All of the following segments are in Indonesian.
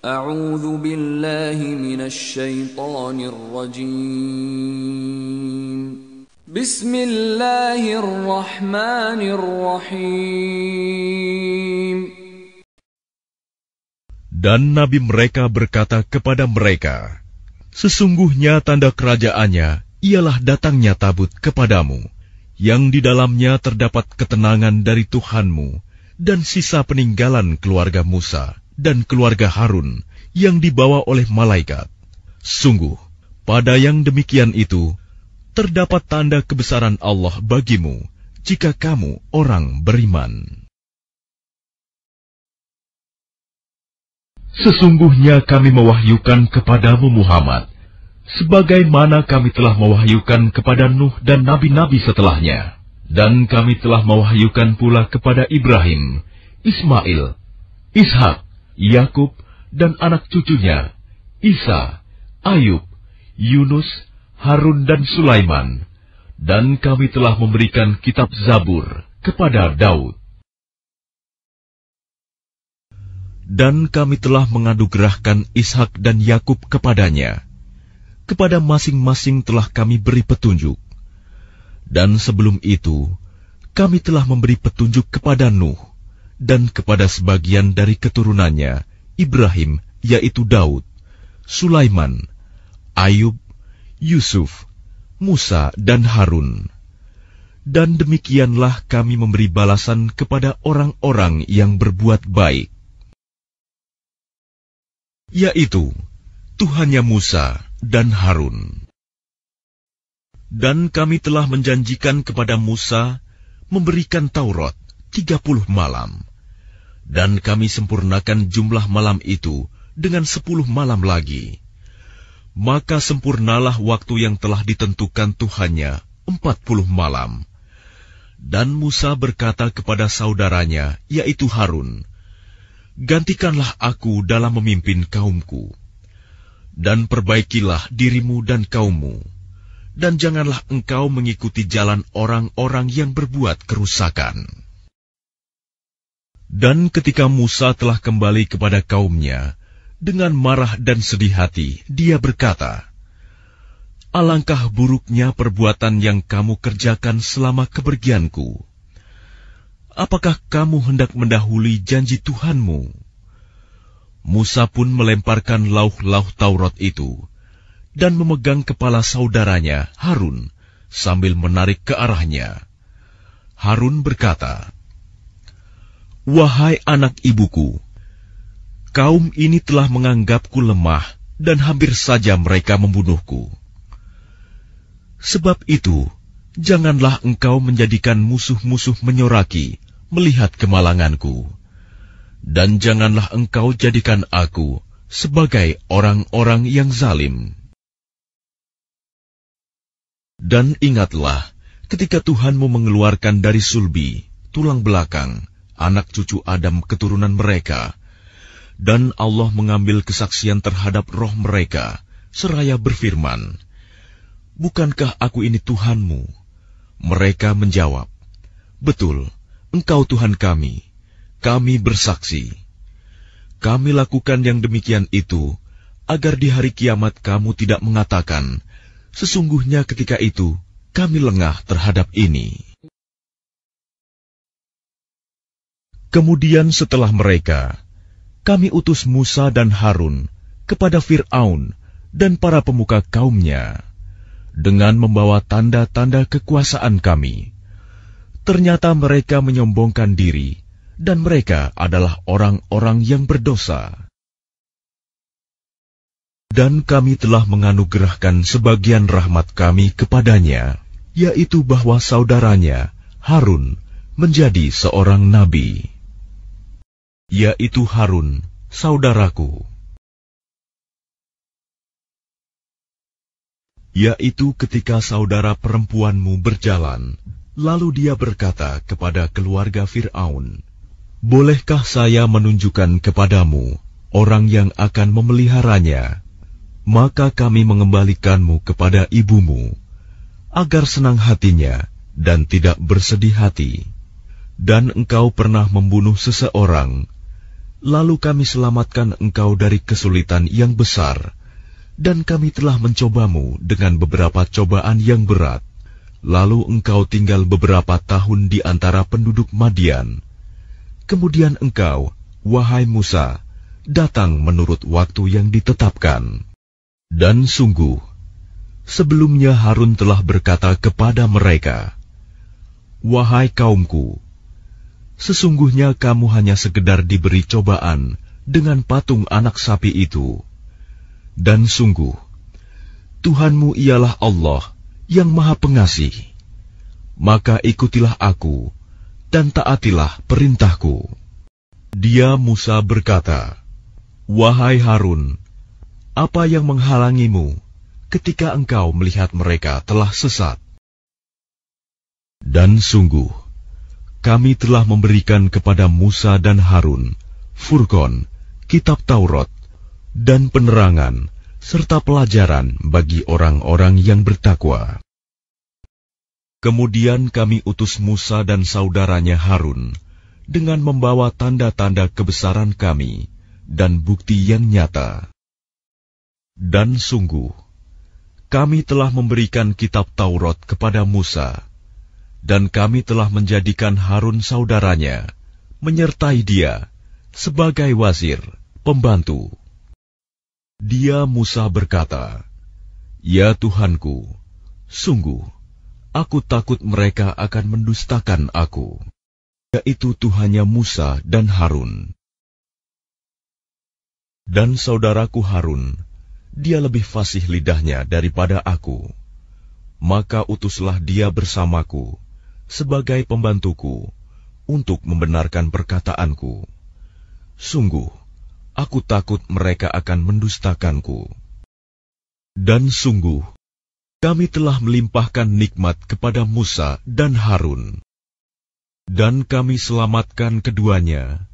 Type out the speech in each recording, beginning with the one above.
أعوذ بالله من الشيطان الرجيم بسم الله الرحمن الرحيم Dan Nabi mereka berkata kepada mereka, Sesungguhnya tanda kerajaannya ialah datangnya tabut kepadamu, yang di dalamnya terdapat ketenangan dari Tuhanmu dan sisa peninggalan keluarga Musa dan keluarga Harun yang dibawa oleh malaikat. Sungguh, pada yang demikian itu terdapat tanda kebesaran Allah bagimu jika kamu orang beriman. Sesungguhnya kami mewahyukan kepadamu Muhammad, sebagaimana kami telah mewahyukan kepada Nuh dan nabi-nabi setelahnya. Dan kami telah mewahyukan pula kepada Ibrahim, Ismail, Ishak, Yakub dan anak cucunya, Isa, Ayub, Yunus, Harun dan Sulaiman, dan kami telah memberikan kitab Zabur kepada Daud. Dan kami telah mengadugerahkan Ishak dan Yakub kepadanya. Kepada masing-masing telah kami beri petunjuk. Dan sebelum itu, kami telah memberi petunjuk kepada Nuh dan kepada sebagian dari keturunannya, Ibrahim, yaitu Daud, Sulaiman, Ayub, Yusuf, Musa, dan Harun. Dan demikianlah kami memberi balasan kepada orang-orang yang berbuat baik, yaitu Tuhannya Musa dan Harun. Dan kami telah menjanjikan kepada Musa memberikan Taurat tiga puluh malam dan kami sempurnakan jumlah malam itu dengan sepuluh malam lagi. Maka sempurnalah waktu yang telah ditentukan Tuhannya, empat puluh malam. Dan Musa berkata kepada saudaranya, yaitu Harun, Gantikanlah aku dalam memimpin kaumku. Dan perbaikilah dirimu dan kaummu. Dan janganlah engkau mengikuti jalan orang-orang yang berbuat kerusakan. Dan ketika Musa telah kembali kepada kaumnya, dengan marah dan sedih hati, dia berkata, Alangkah buruknya perbuatan yang kamu kerjakan selama kepergianku. Apakah kamu hendak mendahului janji Tuhanmu? Musa pun melemparkan lauh-lauh Taurat itu dan memegang kepala saudaranya, Harun, sambil menarik ke arahnya. Harun berkata, Wahai anak ibuku, kaum ini telah menganggapku lemah dan hampir saja mereka membunuhku. Sebab itu, janganlah engkau menjadikan musuh-musuh menyoraki, melihat kemalanganku. Dan janganlah engkau jadikan aku sebagai orang-orang yang zalim. Dan ingatlah ketika Tuhanmu mengeluarkan dari sulbi, tulang belakang, anak cucu Adam keturunan mereka, dan Allah mengambil kesaksian terhadap roh mereka, seraya berfirman, Bukankah aku ini Tuhanmu? Mereka menjawab, Betul, Engkau Tuhan kami, kami bersaksi. Kami lakukan yang demikian itu, agar di hari kiamat kamu tidak mengatakan, Sesungguhnya ketika itu, kami lengah terhadap ini. Kemudian setelah mereka, kami utus Musa dan Harun kepada Fir'aun dan para pemuka kaumnya dengan membawa tanda-tanda kekuasaan kami. Ternyata mereka menyombongkan diri dan mereka adalah orang-orang yang berdosa. Dan kami telah menganugerahkan sebagian rahmat kami kepadanya, yaitu bahwa saudaranya, Harun, menjadi seorang nabi yaitu Harun, saudaraku. Yaitu ketika saudara perempuanmu berjalan, lalu dia berkata kepada keluarga Fir'aun, Bolehkah saya menunjukkan kepadamu orang yang akan memeliharanya? Maka kami mengembalikanmu kepada ibumu, agar senang hatinya dan tidak bersedih hati. Dan engkau pernah membunuh seseorang, Lalu kami selamatkan engkau dari kesulitan yang besar, dan kami telah mencobamu dengan beberapa cobaan yang berat. Lalu engkau tinggal beberapa tahun di antara penduduk Madian. Kemudian engkau, wahai Musa, datang menurut waktu yang ditetapkan. Dan sungguh, sebelumnya Harun telah berkata kepada mereka, Wahai kaumku, Sesungguhnya kamu hanya sekedar diberi cobaan dengan patung anak sapi itu. Dan sungguh, Tuhanmu ialah Allah yang maha pengasih. Maka ikutilah aku dan taatilah perintahku. Dia Musa berkata, Wahai Harun, apa yang menghalangimu ketika engkau melihat mereka telah sesat? Dan sungguh, kami telah memberikan kepada Musa dan Harun Furqon, kitab Taurat, dan penerangan serta pelajaran bagi orang-orang yang bertakwa. Kemudian kami utus Musa dan saudaranya Harun dengan membawa tanda-tanda kebesaran kami dan bukti yang nyata. Dan sungguh, kami telah memberikan kitab Taurat kepada Musa, dan kami telah menjadikan Harun saudaranya menyertai dia sebagai wazir, pembantu. Dia Musa berkata, "Ya Tuhanku, sungguh aku takut mereka akan mendustakan aku." yaitu Tuhannya Musa dan Harun. Dan saudaraku Harun, dia lebih fasih lidahnya daripada aku. Maka utuslah dia bersamaku sebagai pembantuku untuk membenarkan perkataanku. Sungguh, aku takut mereka akan mendustakanku. Dan sungguh, kami telah melimpahkan nikmat kepada Musa dan Harun. Dan kami selamatkan keduanya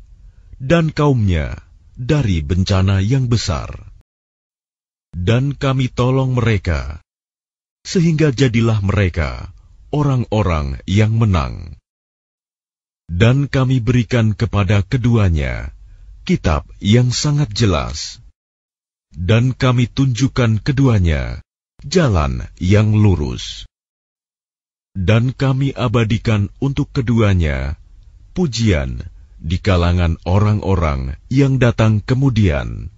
dan kaumnya dari bencana yang besar. Dan kami tolong mereka, sehingga jadilah mereka orang-orang yang menang. Dan kami berikan kepada keduanya kitab yang sangat jelas, dan kami tunjukkan keduanya jalan yang lurus, dan kami abadikan untuk keduanya pujian di kalangan orang-orang yang datang kemudian.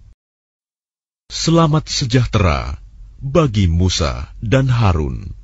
Selamat sejahtera bagi Musa dan Harun